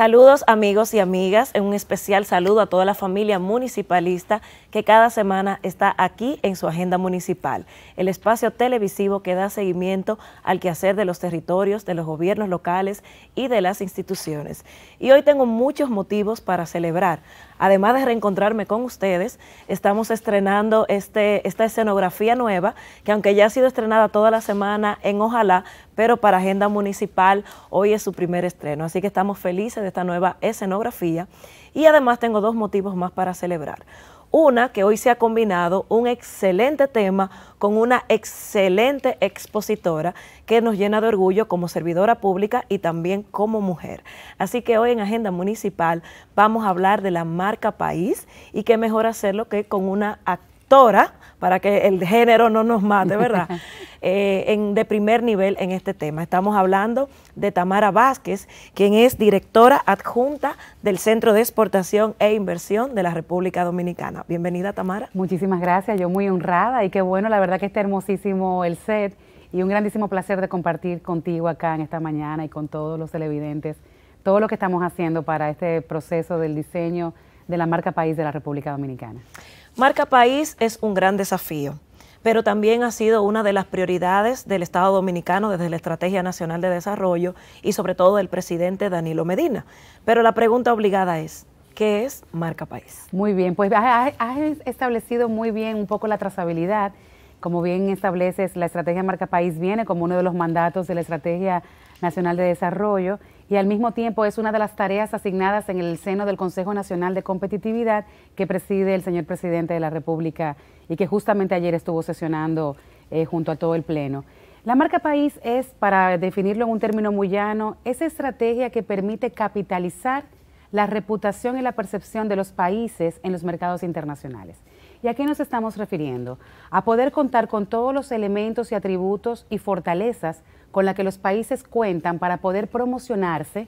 Saludos amigos y amigas, un especial saludo a toda la familia municipalista que cada semana está aquí en su agenda municipal, el espacio televisivo que da seguimiento al quehacer de los territorios, de los gobiernos locales y de las instituciones. Y hoy tengo muchos motivos para celebrar además de reencontrarme con ustedes, estamos estrenando este, esta escenografía nueva, que aunque ya ha sido estrenada toda la semana en Ojalá, pero para Agenda Municipal hoy es su primer estreno, así que estamos felices de esta nueva escenografía y además tengo dos motivos más para celebrar. Una que hoy se ha combinado un excelente tema con una excelente expositora que nos llena de orgullo como servidora pública y también como mujer. Así que hoy en Agenda Municipal vamos a hablar de la marca país y qué mejor hacerlo que con una directora, para que el género no nos mate, ¿verdad? Eh, en, de primer nivel en este tema. Estamos hablando de Tamara Vázquez, quien es directora adjunta del Centro de Exportación e Inversión de la República Dominicana. Bienvenida, Tamara. Muchísimas gracias, yo muy honrada y qué bueno, la verdad que está hermosísimo el set y un grandísimo placer de compartir contigo acá en esta mañana y con todos los televidentes todo lo que estamos haciendo para este proceso del diseño de la marca país de la República Dominicana. Marca País es un gran desafío, pero también ha sido una de las prioridades del Estado Dominicano desde la Estrategia Nacional de Desarrollo y sobre todo del presidente Danilo Medina. Pero la pregunta obligada es, ¿qué es Marca País? Muy bien, pues has establecido muy bien un poco la trazabilidad. Como bien estableces, la estrategia Marca País viene como uno de los mandatos de la Estrategia Nacional de Desarrollo y al mismo tiempo es una de las tareas asignadas en el seno del Consejo Nacional de Competitividad que preside el señor presidente de la República y que justamente ayer estuvo sesionando eh, junto a todo el Pleno. La marca país es, para definirlo en un término muy llano, esa estrategia que permite capitalizar la reputación y la percepción de los países en los mercados internacionales. ¿Y a qué nos estamos refiriendo? A poder contar con todos los elementos y atributos y fortalezas con la que los países cuentan para poder promocionarse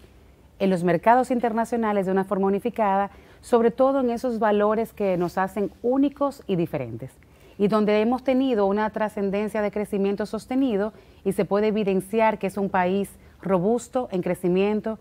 en los mercados internacionales de una forma unificada, sobre todo en esos valores que nos hacen únicos y diferentes, y donde hemos tenido una trascendencia de crecimiento sostenido y se puede evidenciar que es un país robusto en crecimiento,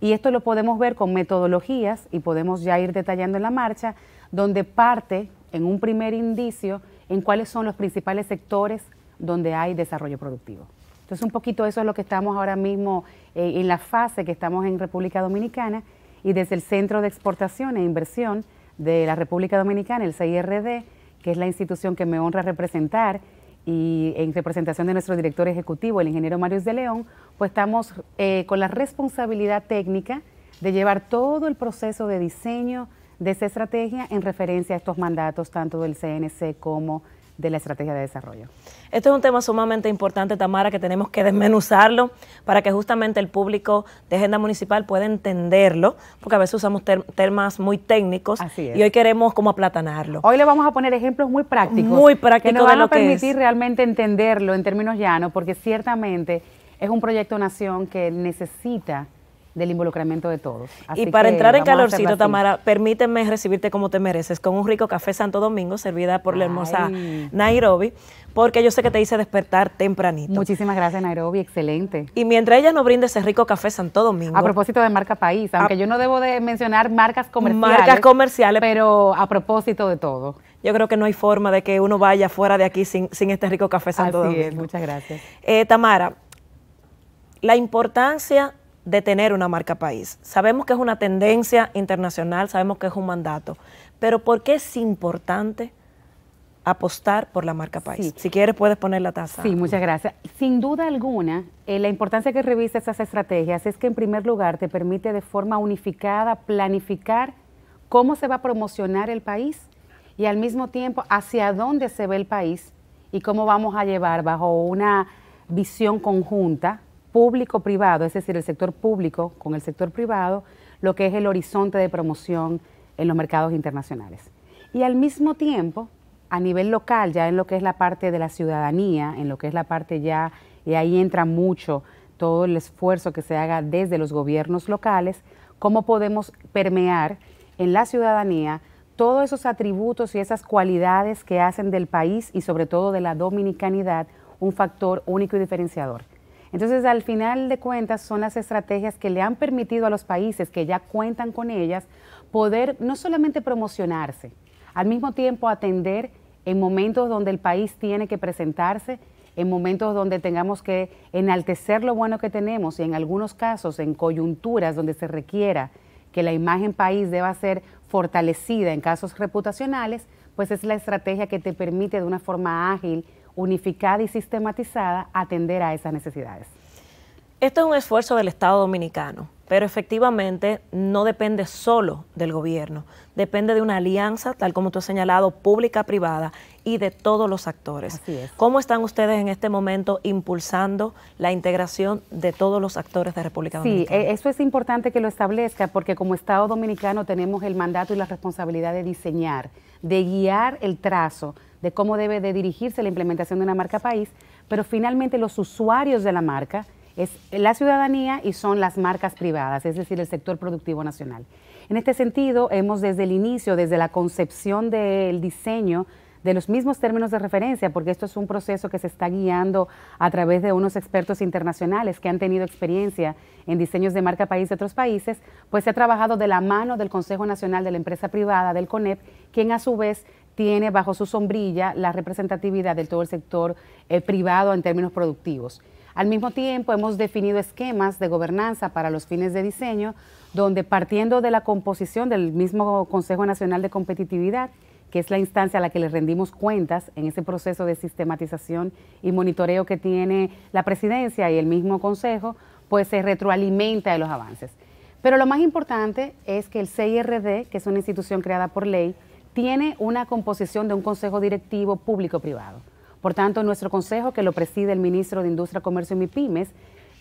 y esto lo podemos ver con metodologías y podemos ya ir detallando en la marcha, donde parte en un primer indicio en cuáles son los principales sectores donde hay desarrollo productivo. Entonces, un poquito eso es lo que estamos ahora mismo eh, en la fase que estamos en República Dominicana y desde el Centro de Exportación e Inversión de la República Dominicana, el CIRD, que es la institución que me honra representar y en representación de nuestro director ejecutivo, el ingeniero Marius de León, pues estamos eh, con la responsabilidad técnica de llevar todo el proceso de diseño, de esa estrategia en referencia a estos mandatos tanto del CNC como de la estrategia de desarrollo. Esto es un tema sumamente importante, Tamara, que tenemos que desmenuzarlo para que justamente el público de agenda municipal pueda entenderlo, porque a veces usamos temas muy técnicos y hoy queremos como aplatanarlo. Hoy le vamos a poner ejemplos muy prácticos. Muy prácticos. Que nos van a permitir realmente entenderlo en términos llanos, porque ciertamente es un proyecto nación que necesita del involucramiento de todos. y para entrar en calorcito, Tamara, permíteme recibirte como te mereces, con un rico café Santo Domingo, servida por la hermosa Nairobi, porque yo sé que te hice despertar tempranito. Muchísimas gracias, Nairobi, excelente. Y mientras ella nos brinde ese rico café Santo Domingo. A propósito de marca país, ah. aunque yo no debo de mencionar marcas comerciales. Marcas comerciales. Pero a propósito de todo. Yo creo que no hay forma de que uno vaya fuera de aquí sin, este rico café Santo Domingo. muchas gracias. Eh, Tamara, la importancia de tener una marca país. Sabemos que es una tendencia internacional, sabemos que es un mandato, pero ¿por qué es importante apostar por la marca país? Si quieres puedes poner la tasa. Sí, muchas gracias. Sin duda alguna, eh, la importancia que revisa esas estrategias es que en primer lugar te permite de forma unificada planificar cómo se va a promocionar el país y al mismo tiempo hacia dónde se ve el país y cómo vamos a llevar bajo una visión conjunta público-privado, es decir, el sector público con el sector privado, lo que es el horizonte de promoción en los mercados internacionales. Y al mismo tiempo, a nivel local, ya en lo que es la parte de la ciudadanía, en lo que es la parte ya, y ahí entra mucho todo el esfuerzo que se haga desde los gobiernos locales, cómo podemos permear en la ciudadanía todos esos atributos y esas cualidades que hacen del país y sobre todo de la dominicanidad un factor único y diferenciador. Entonces, al final de cuentas, son las estrategias que le han permitido a los países que ya cuentan con ellas poder no solamente promocionarse, al mismo tiempo atender en momentos donde el país tiene que presentarse, en momentos donde tengamos que enaltecer lo bueno que tenemos y en algunos casos, en coyunturas donde se requiera que la imagen país deba ser fortalecida en casos reputacionales, pues es la estrategia que te permite de una forma ágil unificada y sistematizada atender a esas necesidades. Esto es un esfuerzo del Estado dominicano, pero efectivamente no depende solo del gobierno, depende de una alianza, tal como tú has señalado, pública-privada y de todos los actores. Así es. ¿Cómo están ustedes en este momento impulsando la integración de todos los actores de República Dominicana? Sí, e, eso es importante que lo establezca porque como Estado dominicano tenemos el mandato y la responsabilidad de diseñar, de guiar el trazo de cómo debe de dirigirse la implementación de una marca país, pero finalmente los usuarios de la marca es la ciudadanía y son las marcas privadas, es decir, el sector productivo nacional. En este sentido, hemos desde el inicio, desde la concepción del diseño, de los mismos términos de referencia, porque esto es un proceso que se está guiando a través de unos expertos internacionales que han tenido experiencia en diseños de marca país de otros países, pues se ha trabajado de la mano del Consejo Nacional de la Empresa Privada, del CONEP, quien a su vez tiene bajo su sombrilla la representatividad de todo el sector eh, privado en términos productivos. Al mismo tiempo, hemos definido esquemas de gobernanza para los fines de diseño, donde partiendo de la composición del mismo Consejo Nacional de Competitividad, que es la instancia a la que le rendimos cuentas en ese proceso de sistematización y monitoreo que tiene la presidencia y el mismo Consejo, pues se retroalimenta de los avances. Pero lo más importante es que el CIRD, que es una institución creada por ley, tiene una composición de un consejo directivo público-privado. Por tanto, nuestro consejo, que lo preside el ministro de Industria, Comercio y MIPIMES,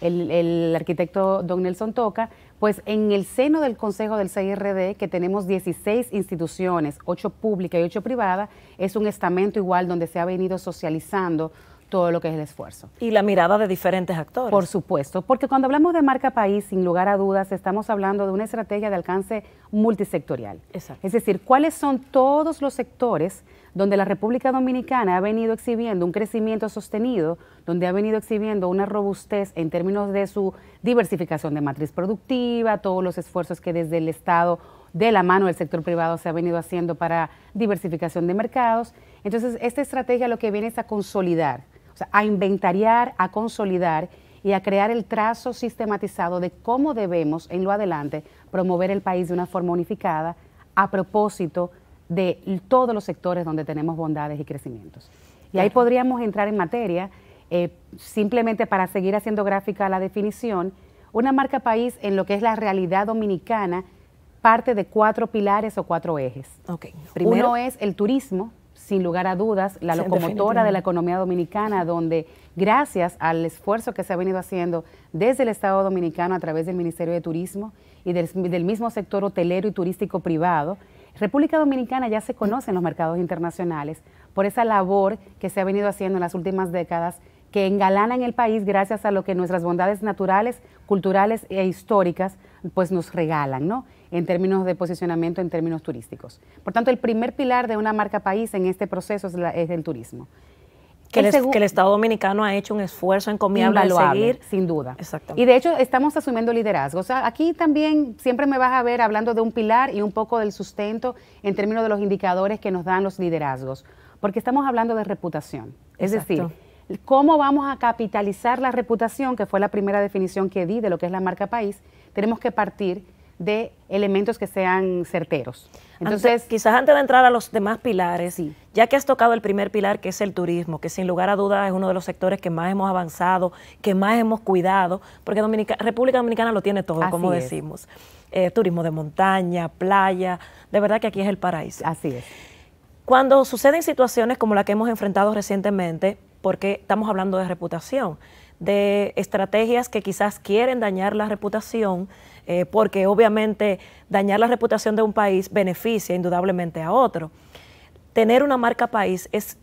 el, el, arquitecto don Nelson Toca, pues en el seno del Consejo del CIRD, que tenemos 16 instituciones, 8 públicas y 8 privadas, es un estamento igual donde se ha venido socializando todo lo que es el esfuerzo. Y la mirada de diferentes actores. Por supuesto, porque cuando hablamos de marca país, sin lugar a dudas, estamos hablando de una estrategia de alcance multisectorial. Exacto. Es decir, cuáles son todos los sectores donde la República Dominicana ha venido exhibiendo un crecimiento sostenido, donde ha venido exhibiendo una robustez en términos de su diversificación de matriz productiva, todos los esfuerzos que desde el Estado de la mano del sector privado se ha venido haciendo para diversificación de mercados. Entonces, esta estrategia lo que viene es a consolidar o sea, a inventariar, a consolidar y a crear el trazo sistematizado de cómo debemos en lo adelante promover el país de una forma unificada a propósito de todos los sectores donde tenemos bondades y crecimientos. Y ahí podríamos entrar en materia, eh, simplemente para seguir haciendo gráfica la definición, una marca país en lo que es la realidad dominicana parte de cuatro pilares o cuatro ejes. Okay. Uno es el turismo, sin lugar a dudas, la locomotora de la economía dominicana, donde gracias al esfuerzo que se ha venido haciendo desde el Estado dominicano a través del Ministerio de Turismo y del, mismo sector hotelero y turístico privado, República Dominicana ya se conoce en los mercados internacionales por esa labor que se ha venido haciendo en las últimas décadas que en el país gracias a lo que nuestras bondades naturales, culturales e históricas pues nos regalan, ¿no? en términos de posicionamiento, en términos turísticos. Por tanto, el primer pilar de una marca país en este proceso es, es el turismo. Que el, que el, Estado Dominicano ha hecho un esfuerzo encomiable a seguir. Sin duda. Y de hecho estamos asumiendo liderazgos. aquí también siempre me vas a ver hablando de un pilar y un poco del sustento en términos de los indicadores que nos dan los liderazgos. Porque estamos hablando de reputación. Es decir, cómo vamos a capitalizar la reputación, que fue la primera definición que di de lo que es la marca país, tenemos que partir de elementos que sean certeros. Entonces, quizás antes de entrar a los demás pilares, sí. ya que has tocado el primer pilar, que es el turismo, que sin lugar a dudas es uno de los sectores que más hemos avanzado, que más hemos cuidado, porque República Dominicana lo tiene todo, como decimos. Eh, turismo de montaña, playa, de verdad que aquí es el paraíso. Así es. Cuando suceden situaciones como la que hemos enfrentado recientemente, porque estamos hablando de reputación, de estrategias que quizás quieren dañar la reputación, eh, porque obviamente dañar la reputación de un país beneficia indudablemente a otro. Tener una marca país es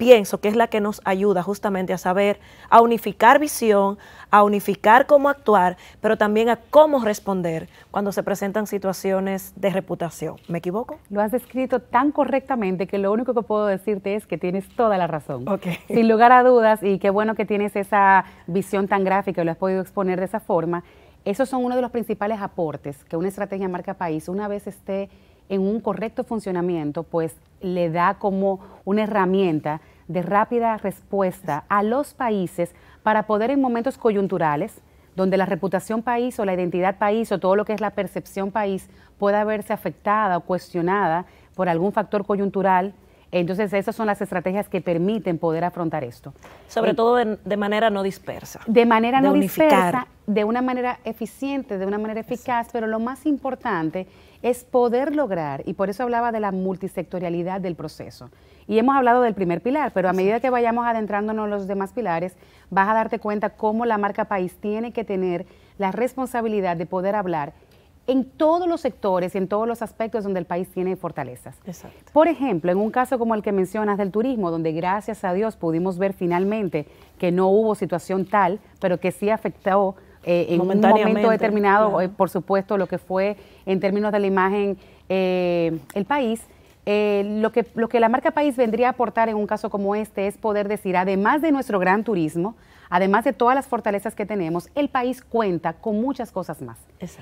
pienso que es la que nos ayuda justamente a saber, a unificar visión, a unificar cómo actuar, pero también a cómo responder cuando se presentan situaciones de reputación. ¿Me equivoco? Lo has descrito tan correctamente que lo único que puedo decirte es que tienes toda la razón. Sin lugar a dudas, y qué bueno que tienes esa visión tan gráfica y lo has podido exponer de esa forma. Esos son uno de los principales aportes que una estrategia marca país, una vez esté en un correcto funcionamiento, pues le da como una herramienta de rápida respuesta a los países para poder en momentos coyunturales, donde la reputación país o la identidad país o todo lo que es la percepción país pueda verse afectada o cuestionada por algún factor coyuntural. Entonces, esas son las estrategias que permiten poder afrontar esto. Sobre eh, todo de, manera no dispersa. De manera no dispersa de una manera eficiente, de una manera eficaz, pero lo más importante es poder lograr, y por eso hablaba de la multisectorialidad del proceso. Y hemos hablado del primer pilar, pero a medida que vayamos adentrándonos en los demás pilares, vas a darte cuenta cómo la marca país tiene que tener la responsabilidad de poder hablar en todos los sectores y en todos los aspectos donde el país tiene fortalezas. Exacto. Por ejemplo, en un caso como el que mencionas del turismo, donde gracias a Dios pudimos ver finalmente que no hubo situación tal, pero que sí afectó eh, en un momento determinado, eh, por supuesto, lo que fue en términos de la imagen eh, el país. lo, que, lo que la marca País vendría a aportar en un caso como este es poder decir, además de nuestro gran turismo, además de todas las fortalezas que tenemos, el país cuenta con muchas cosas más.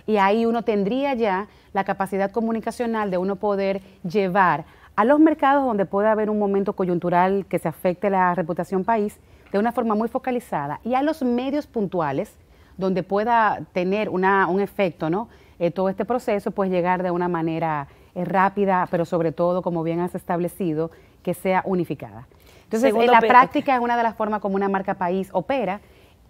Y ahí uno tendría ya la capacidad comunicacional de uno poder llevar a los mercados donde pueda haber un momento coyuntural que se afecte la reputación país de una forma muy focalizada y a los medios puntuales donde pueda tener una, un efecto, ¿no? Eh, todo este proceso, pues llegar de una manera eh, rápida, pero sobre todo, como bien has establecido, que sea unificada. Entonces, en la práctica es una de las formas como una marca país opera.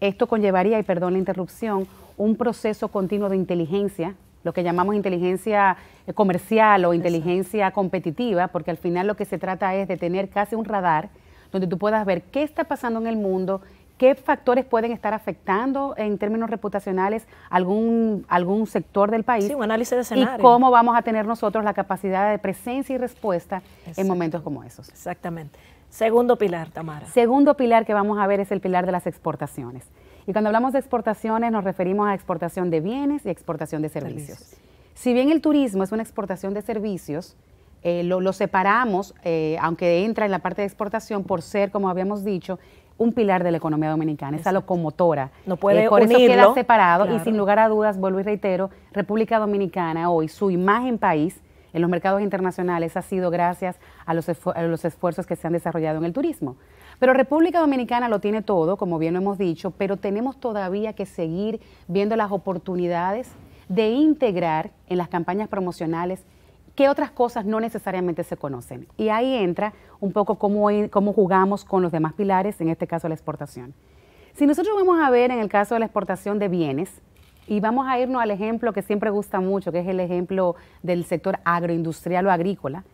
Esto conllevaría, y perdón la interrupción, un proceso continuo de inteligencia, lo que llamamos inteligencia eh, comercial o inteligencia competitiva, porque al final lo que se trata es de tener casi un radar donde tú puedas ver qué está pasando en el mundo, ¿Qué factores pueden estar afectando en términos reputacionales algún, algún sector del país? Sí, un análisis de escenario. Y cómo vamos a tener nosotros la capacidad de presencia y respuesta en momentos como esos. Exactamente. Segundo pilar, Tamara. Segundo pilar que vamos a ver es el pilar de las exportaciones. Y cuando hablamos de exportaciones nos referimos a exportación de bienes y exportación de servicios. Si bien el turismo es una exportación de servicios, eh, lo, separamos, eh, aunque entra en la parte de exportación, por ser, como habíamos dicho, un pilar de la economía dominicana, esa locomotora. No puede eh, Por eso queda separado y sin lugar a dudas, vuelvo y reitero, República Dominicana hoy, su imagen país en los mercados internacionales ha sido gracias a los, a los esfuerzos que se han desarrollado en el turismo. Pero República Dominicana lo tiene todo, como bien lo hemos dicho, pero tenemos todavía que seguir viendo las oportunidades de integrar en las campañas promocionales qué otras cosas no necesariamente se conocen. Y ahí entra un poco cómo, cómo jugamos con los demás pilares, en este caso la exportación. Si nosotros vamos a ver en el caso de la exportación de bienes, y vamos a irnos al ejemplo que siempre gusta mucho, que es el ejemplo del sector agroindustrial o agrícola.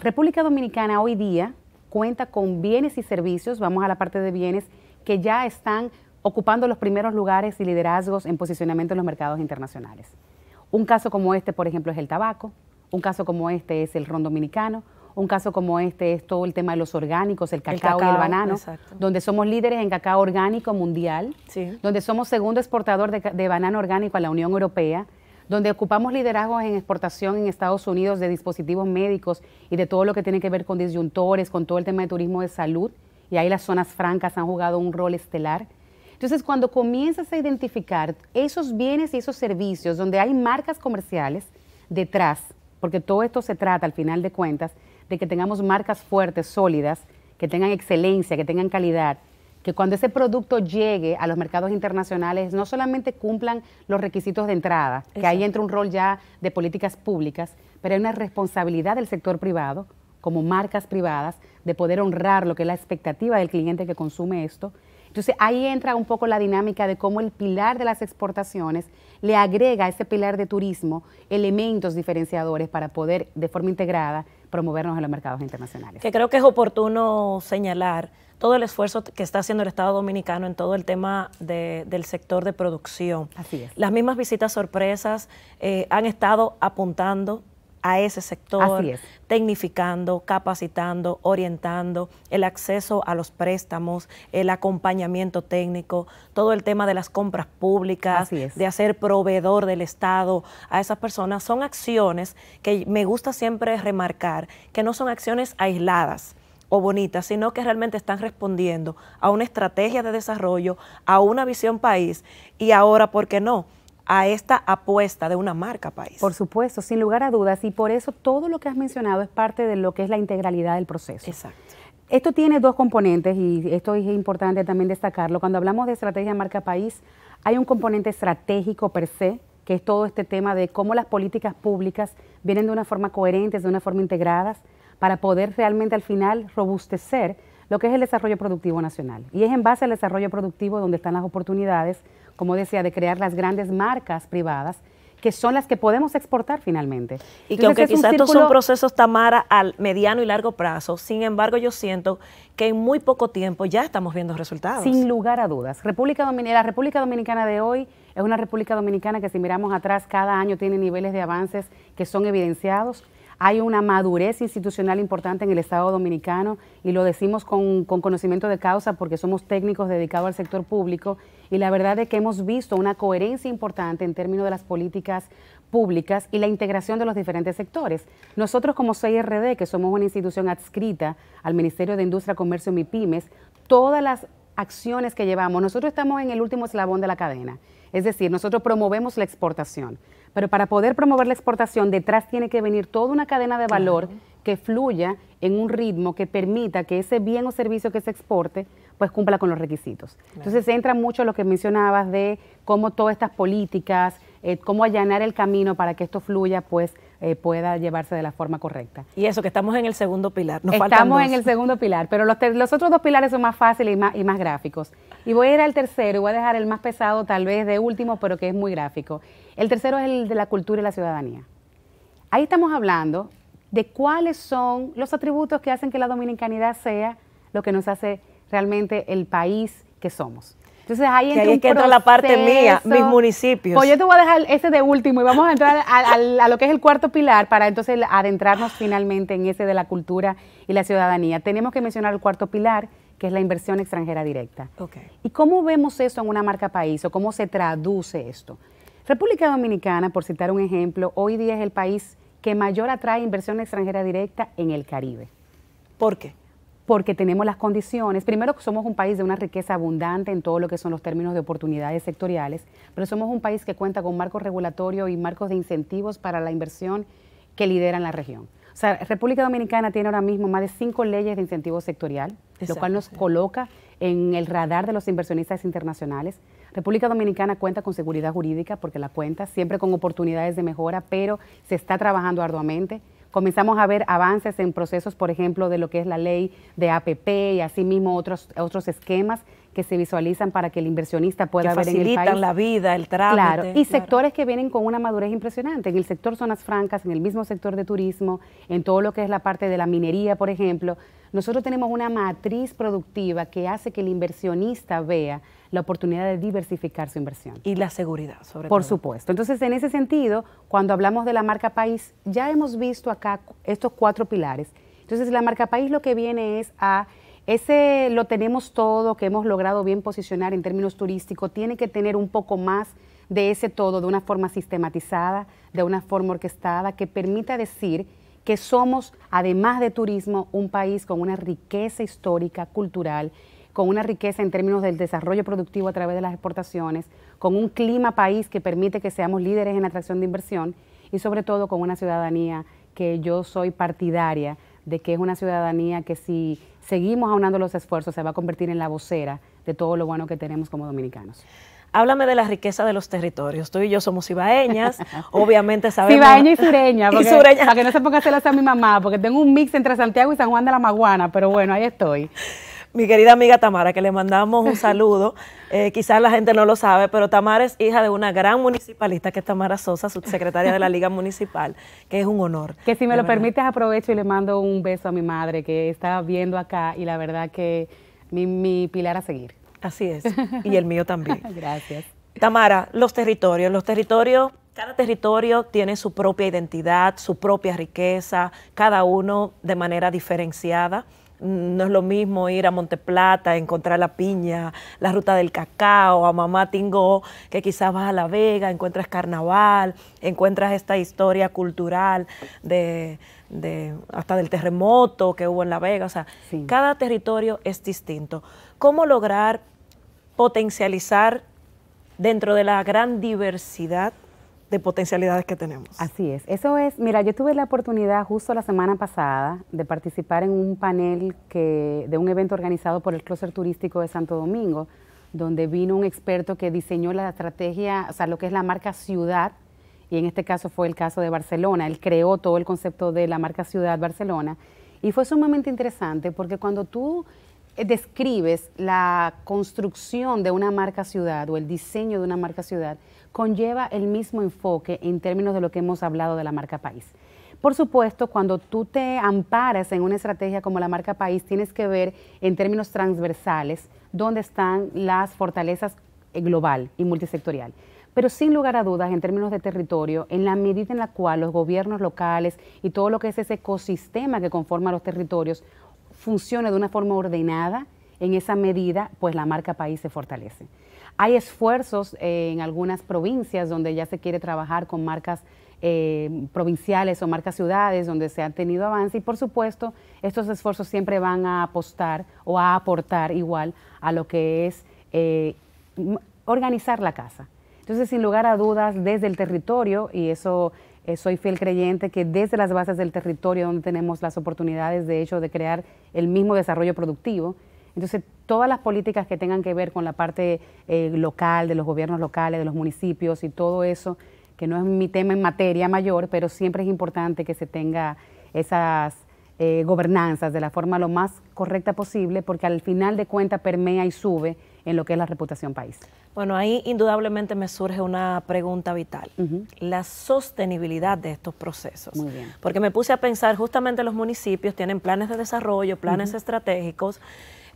República Dominicana hoy día cuenta con bienes y servicios, vamos a la parte de bienes, que ya están ocupando los primeros lugares y liderazgos en posicionamiento en los mercados internacionales. Un caso como este, por ejemplo, es el tabaco. Un caso como este es el ron dominicano, un caso como este es todo el tema de los orgánicos, el cacao, y el banano, donde somos líderes en cacao orgánico mundial, donde somos segundo exportador de, de, banano orgánico a la Unión Europea, donde ocupamos liderazgos en exportación en Estados Unidos de dispositivos médicos y de todo lo que tiene que ver con disyuntores, con todo el tema de turismo de salud, y ahí las zonas francas han jugado un rol estelar. Entonces, cuando comienzas a identificar esos bienes y esos servicios donde hay marcas comerciales detrás, porque todo esto se trata, al final de cuentas, de que tengamos marcas fuertes, sólidas, que tengan excelencia, que tengan calidad, que cuando ese producto llegue a los mercados internacionales no solamente cumplan los requisitos de entrada, que ahí entra un rol ya de políticas públicas, pero hay una responsabilidad del sector privado, como marcas privadas, de poder honrar lo que es la expectativa del cliente que consume esto. Entonces ahí entra un poco la dinámica de cómo el pilar de las exportaciones le agrega a ese pilar de turismo elementos diferenciadores para poder de forma integrada promovernos en los mercados internacionales. Que creo que es oportuno señalar todo el esfuerzo que está haciendo el Estado Dominicano en todo el tema del sector de producción. Así es. Las mismas visitas sorpresas eh, han estado apuntando a ese sector, tecnificando, capacitando, orientando, el acceso a los préstamos, el acompañamiento técnico, todo el tema de las compras públicas, de hacer proveedor del Estado a esas personas, son acciones que me gusta siempre remarcar, que no son acciones aisladas o bonitas, sino que realmente están respondiendo a una estrategia de desarrollo, a una visión país y ahora, ¿por qué no? a esta apuesta de una marca país. Por supuesto, sin lugar a dudas, y por eso todo lo que has mencionado es parte de lo que es la integralidad del proceso. Exacto. Esto tiene dos componentes y esto es importante también destacarlo. Cuando hablamos de estrategia marca país, hay un componente estratégico per se, que es todo este tema de cómo las políticas públicas vienen de una forma coherente, de una forma integradas, para poder realmente al final robustecer lo que es el desarrollo productivo nacional. Y es en base al desarrollo productivo donde están las oportunidades como decía, de crear las grandes marcas privadas que son las que podemos exportar finalmente. Y que aunque quizás estos son procesos, Tamara, al mediano y largo plazo, sin embargo yo siento que en muy poco tiempo ya estamos viendo resultados. Sin lugar a dudas. la República Dominicana de hoy es una República Dominicana que si miramos atrás cada año tiene niveles de avances que son evidenciados, hay una madurez institucional importante en el Estado dominicano y lo decimos con, conocimiento de causa porque somos técnicos dedicados al sector público y la verdad es que hemos visto una coherencia importante en términos de las políticas públicas y la integración de los diferentes sectores. Nosotros como CIRD, que somos una institución adscrita al Ministerio de Industria, Comercio y MIPIMES, todas las acciones que llevamos, nosotros estamos en el último eslabón de la cadena. Es decir, nosotros promovemos la exportación. Pero para poder promover la exportación, detrás tiene que venir toda una cadena de valor que fluya en un ritmo que permita que ese bien o servicio que se exporte pues cumpla con los requisitos. Entonces entra mucho lo que mencionabas de cómo todas estas políticas, eh, cómo allanar el camino para que esto fluya, pues eh, pueda llevarse de la forma correcta. Y eso, que estamos en el segundo pilar. Nos estamos en el segundo pilar, pero los, otros dos pilares son más fáciles y más, y más gráficos. Y voy a ir al tercero, voy a dejar el más pesado tal vez de último, pero que es muy gráfico. El tercero es el de la cultura y la ciudadanía. Ahí estamos hablando de cuáles son los atributos que hacen que la dominicanidad sea lo que nos hace realmente el país que somos. Entonces ahí entra, ahí es que entra la parte mía, mis municipios. Pues yo te voy a dejar ese de último y vamos a entrar a, lo que es el cuarto pilar para entonces adentrarnos finalmente en ese de la cultura y la ciudadanía. Tenemos que mencionar el cuarto pilar, que es la inversión extranjera directa. ¿Y cómo vemos eso en una marca país o cómo se traduce esto? República Dominicana, por citar un ejemplo, hoy día es el país que mayor atrae inversión extranjera directa en el Caribe. ¿Por qué? Porque tenemos las condiciones. Primero, somos un país de una riqueza abundante en todo lo que son los términos de oportunidades sectoriales, pero somos un país que cuenta con marcos regulatorios y marcos de incentivos para la inversión que lideran la región. O sea, República Dominicana tiene ahora mismo más de cinco leyes de incentivo sectorial, lo cual nos coloca en el radar de los inversionistas internacionales. República Dominicana cuenta con seguridad jurídica porque la cuenta, siempre con oportunidades de mejora, pero se está trabajando arduamente. Comenzamos a ver avances en procesos, por ejemplo, de lo que es la ley de APP y asimismo otros, otros esquemas que se visualizan para que el inversionista pueda ver en el país. facilitan la vida, el trámite. Claro, y sectores que vienen con una madurez impresionante, en el sector zonas francas, en el mismo sector de turismo, en todo lo que es la parte de la minería, por ejemplo. Nosotros tenemos una matriz productiva que hace que el inversionista vea la oportunidad de diversificar su inversión. Y la seguridad, sobre todo. Por supuesto. Entonces, en ese sentido, cuando hablamos de la marca país, ya hemos visto acá estos cuatro pilares. Entonces, la marca país lo que viene es a ese lo tenemos todo, que hemos logrado bien posicionar en términos turísticos, tiene que tener un poco más de ese todo, de una forma sistematizada, de una forma orquestada, que permita decir que somos, además de turismo, un país con una riqueza histórica, cultural, con una riqueza en términos del desarrollo productivo a través de las exportaciones, con un clima país que permite que seamos líderes en atracción de inversión y sobre todo con una ciudadanía que yo soy partidaria de que es una ciudadanía que si seguimos aunando los esfuerzos, se va a convertir en la vocera de todo lo bueno que tenemos como dominicanos. Háblame de la riqueza de los territorios. Tú y yo somos cibaeñas, obviamente sabemos. Cibaeña y sureña, sureña. Para que no se ponga celosa a mi mamá, porque tengo un mix entre Santiago y San Juan de la Maguana, pero bueno, ahí estoy mi querida amiga Tamara, que le mandamos un saludo. Eh, quizás la gente no lo sabe, pero Tamara es hija de una gran municipalista, que es Tamara Sosa, subsecretaria de la Liga Municipal, que es un honor. Que si me lo permites, aprovecho y le mando un beso a mi madre, que está viendo acá y la verdad que mi pilar a seguir. Así es, y el mío también. Gracias. Tamara, los territorios, los territorios cada territorio tiene su propia identidad, su propia riqueza, cada uno de manera diferenciada no es lo mismo ir a Monteplata, encontrar la piña, la ruta del cacao, a Mamá Tingó, que quizás vas a La Vega, encuentras carnaval, encuentras esta historia cultural de, hasta del terremoto que hubo en La Vega. O sea, cada territorio es distinto. ¿Cómo lograr potencializar dentro de la gran diversidad de potencialidades que tenemos. Así es. Eso es, mira, yo tuve la oportunidad justo la semana pasada de participar en un panel que, de un evento organizado por el Closer Turístico de Santo Domingo, donde vino un experto que diseñó la estrategia, o sea, lo que es la marca ciudad, y en este caso fue el caso de Barcelona. Él creó todo el concepto de la marca ciudad Barcelona. Y fue sumamente interesante porque cuando tú eh, describes la construcción de una marca ciudad o el diseño de una marca ciudad, conlleva el mismo enfoque en términos de lo que hemos hablado de la marca país. Por supuesto, cuando tú te amparas en una estrategia como la marca país, tienes que ver en términos transversales dónde están las fortalezas eh, global y multisectorial. Pero sin lugar a dudas, en términos de territorio, en la medida en la cual los gobiernos locales y todo lo que es ese ecosistema que conforma los territorios funcione de una forma ordenada, en esa medida, pues la marca país se fortalece. Hay esfuerzos eh, en algunas provincias donde ya se quiere trabajar con marcas eh, provinciales o marcas ciudades donde se han tenido avance y por supuesto estos esfuerzos siempre van a apostar o a aportar igual a lo que es eh, organizar la casa. Entonces, sin lugar a dudas, desde el territorio, y eso soy fiel creyente, que desde las bases del territorio donde tenemos las oportunidades, de hecho, de crear el mismo desarrollo productivo, entonces, todas las políticas que tengan que ver con la parte eh, local, de los gobiernos locales, de los municipios y todo eso, que no es mi tema en materia mayor, pero siempre es importante que se tenga esas eh, gobernanzas de la forma lo más correcta posible, porque al final de cuentas permea y sube en lo que es la reputación país. Bueno, ahí indudablemente me surge una pregunta vital, la sostenibilidad de estos procesos. Muy bien. Porque me puse a pensar, justamente los municipios tienen planes de desarrollo, planes estratégicos,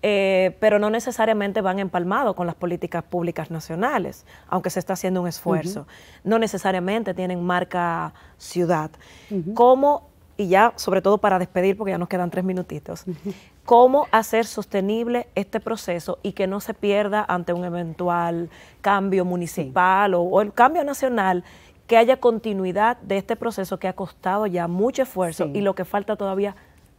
eh, pero no necesariamente van empalmados con las políticas públicas nacionales, aunque se está haciendo un esfuerzo. No necesariamente tienen marca ciudad. ¿Cómo, y ya sobre todo para despedir, porque ya nos quedan tres minutitos, cómo hacer sostenible este proceso y que no se pierda ante un eventual cambio municipal o, el cambio nacional? que haya continuidad de este proceso que ha costado ya mucho esfuerzo y lo que falta todavía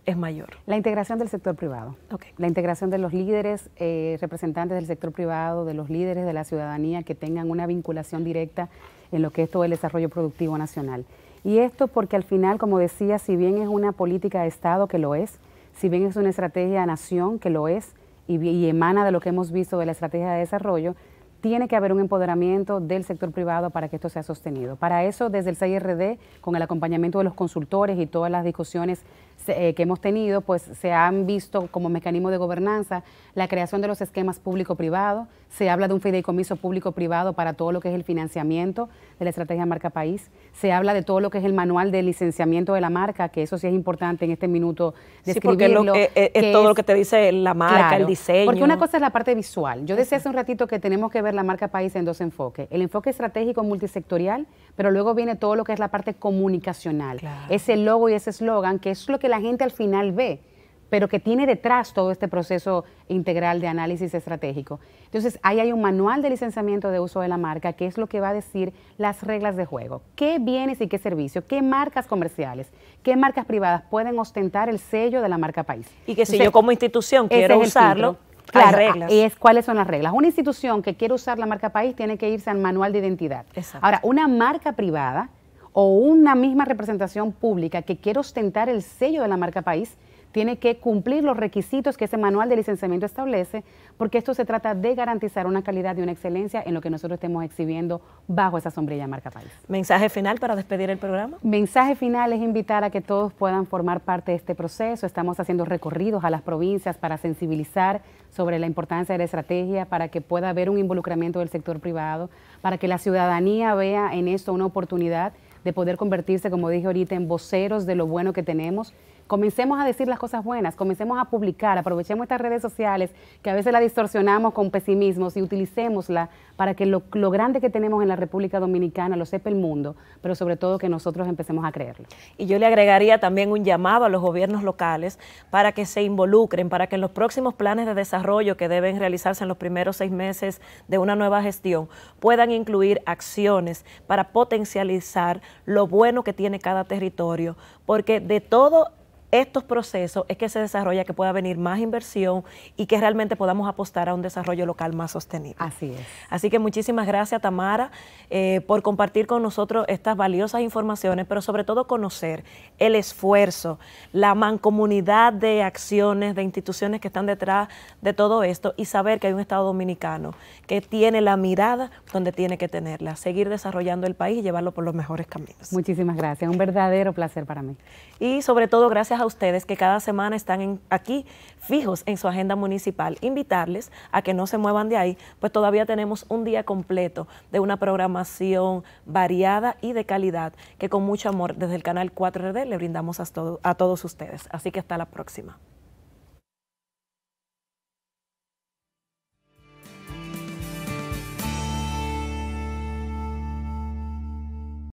es mayor. La integración del sector privado. La integración de los líderes, eh, representantes del sector privado, de los líderes de la ciudadanía que tengan una vinculación directa en lo que es todo el desarrollo productivo nacional. Y esto porque al final, como decía, si bien es una política de Estado que lo es, si bien es una estrategia de nación que lo es y, emana de lo que hemos visto de la estrategia de desarrollo, tiene que haber un empoderamiento del sector privado para que esto sea sostenido. Para eso, desde el CIRD, con el acompañamiento de los consultores y todas las discusiones eh, que hemos tenido, pues se han visto como mecanismo de gobernanza la creación de los esquemas público-privado, se habla de un fideicomiso público-privado para todo lo que es el financiamiento de la estrategia marca país, se habla de todo lo que es el manual de licenciamiento de la marca, que eso sí es importante en este minuto describirlo. porque eh, eh, es, todo lo que te dice la marca, el diseño. Porque una cosa es la parte visual. Yo decía hace un ratito que tenemos que ver la marca país en dos enfoques, el enfoque estratégico multisectorial, pero luego viene todo lo que es la parte comunicacional, ese logo y ese eslogan, que es lo que que la gente al final ve, pero que tiene detrás todo este proceso integral de análisis estratégico. Entonces, ahí hay un manual de licenciamiento de uso de la marca, que es lo que va a decir las reglas de juego. ¿Qué bienes y qué servicios, qué marcas comerciales, qué marcas privadas pueden ostentar el sello de la marca país? Y que si yo como institución quiero usarlo, Claro, ah, reglas. es cuáles son las reglas. Una institución que quiere usar la marca país tiene que irse al manual de identidad. Ahora, una marca privada o una misma representación pública que quiere ostentar el sello de la marca país tiene que cumplir los requisitos que ese manual de licenciamiento establece, porque esto se trata de garantizar una calidad y una excelencia en lo que nosotros estemos exhibiendo bajo esa sombrilla marca país. ¿Mensaje final para despedir el programa? Mensaje final es invitar a que todos puedan formar parte de este proceso. Estamos haciendo recorridos a las provincias para sensibilizar sobre la importancia de la estrategia, para que pueda haber un involucramiento del sector privado, para que la ciudadanía vea en esto una oportunidad de poder convertirse, como dije ahorita, en voceros de lo bueno que tenemos Comencemos a decir las cosas buenas, comencemos a publicar, aprovechemos estas redes sociales que a veces las distorsionamos con pesimismo, y utilicémosla para que lo, lo grande que tenemos en la República Dominicana lo sepa el mundo, pero sobre todo que nosotros empecemos a creerlo. Y yo le agregaría también un llamado a los gobiernos locales para que se involucren, para que en los próximos planes de desarrollo que deben realizarse en los primeros seis meses de una nueva gestión puedan incluir acciones para potencializar lo bueno que tiene cada territorio, porque de todo estos procesos es que se desarrolla, que pueda venir más inversión y que realmente podamos apostar a un desarrollo local más sostenible. Así es. Así que muchísimas gracias, Tamara, eh, por compartir con nosotros estas valiosas informaciones, pero sobre todo conocer el esfuerzo, la mancomunidad de acciones, de instituciones que están detrás de todo esto y saber que hay un Estado dominicano que tiene la mirada donde tiene que tenerla, seguir desarrollando el país y llevarlo por los mejores caminos. Muchísimas gracias, un verdadero placer para mí. Y sobre todo, gracias a ustedes que cada semana están aquí fijos en su agenda municipal, invitarles a que no se muevan de ahí, pues todavía tenemos un día completo de una programación variada y de calidad que con mucho amor desde el canal 4RD le brindamos a, todo, a todos ustedes. Así que hasta la próxima.